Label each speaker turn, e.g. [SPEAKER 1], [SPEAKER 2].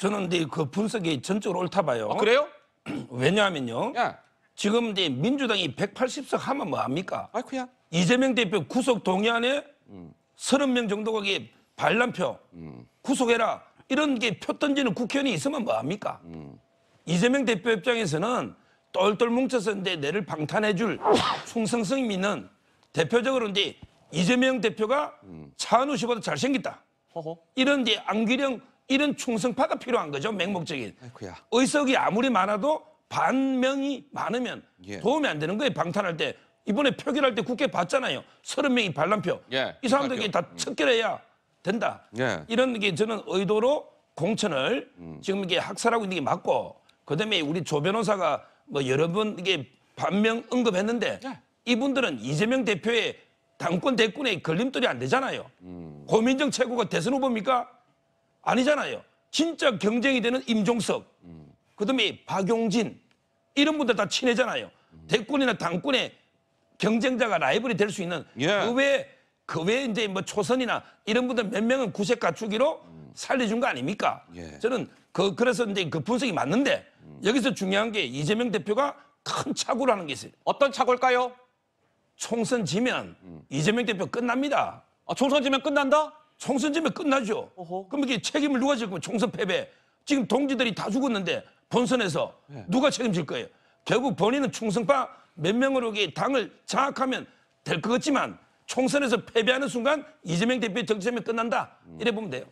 [SPEAKER 1] 저는 근그 분석이 전적으로 옳다 봐요. 아, 그래요? 왜냐하면요. 야, 예. 지금 이제 민주당이 180석 하면 뭐합니까? 아이쿠야. 이재명 대표 구속 동의안에 30명 정도가 이게 반란표 구속해라 이런 게 표 던지는 국회의원이 있으면 뭐합니까? 이재명 대표 입장에서는 똘똘 뭉쳐서 이 내를 방탄해줄 충성성 있는 대표적으로 이재명 대표가 음. 차은우 씨보다 잘생겼다. 이런 이제 안기령 이런 충성파가 필요한 거죠. 맹목적인. 아이쿠야. 의석이 아무리 많아도 반명이 많으면 예. 도움이 안 되는 거예요. 방탄할 때. 이번에 표결할 때 국회 봤잖아요. 서른 명이 반란표. 예, 이 사람들에게 다 음. 척결해야 된다. 예. 이런 게 저는 의도로 공천을 음. 지금 이게 학살하고 있는 게 맞고 그다음에 우리 조 변호사가 뭐 여러 번 이게 반명 언급했는데 예. 이분들은 이재명 대표의 당권 대권에 걸림돌이 안 되잖아요. 음. 고민정 최고가 대선 후보입니까? 아니잖아요. 진짜 경쟁이 되는 임종석, 그다음에 박용진 이런 분들 다 친해잖아요. 대권이나 당권의 경쟁자가 라이벌이 될 수 있는 예. 그 외에 그 외에 이제 뭐 초선이나 이런 분들 몇 명은 구색 갖추기로 살려준 거 아닙니까? 예. 저는 그 그래서 이제 그 분석이 맞는데 여기서 중요한 게 이재명 대표가 큰 착오를 하는 게 있어요. 어떤 착오일까요? 총선 지면 음. 이재명 대표 끝납니다. 아, 총선 지면 끝난다? 총선 지면 끝나죠. 어허. 그럼 이게 책임을 누가 질 거면 총선 패배. 지금 동지들이 다 죽었는데 본선에서 네. 누가 책임질 거예요? 결국 본인은 충성파 몇 명으로 당을 장악하면 될 것 같지만 총선에서 패배하는 순간 이재명 대표의 정치점이 끝난다. 이래 보면 돼요.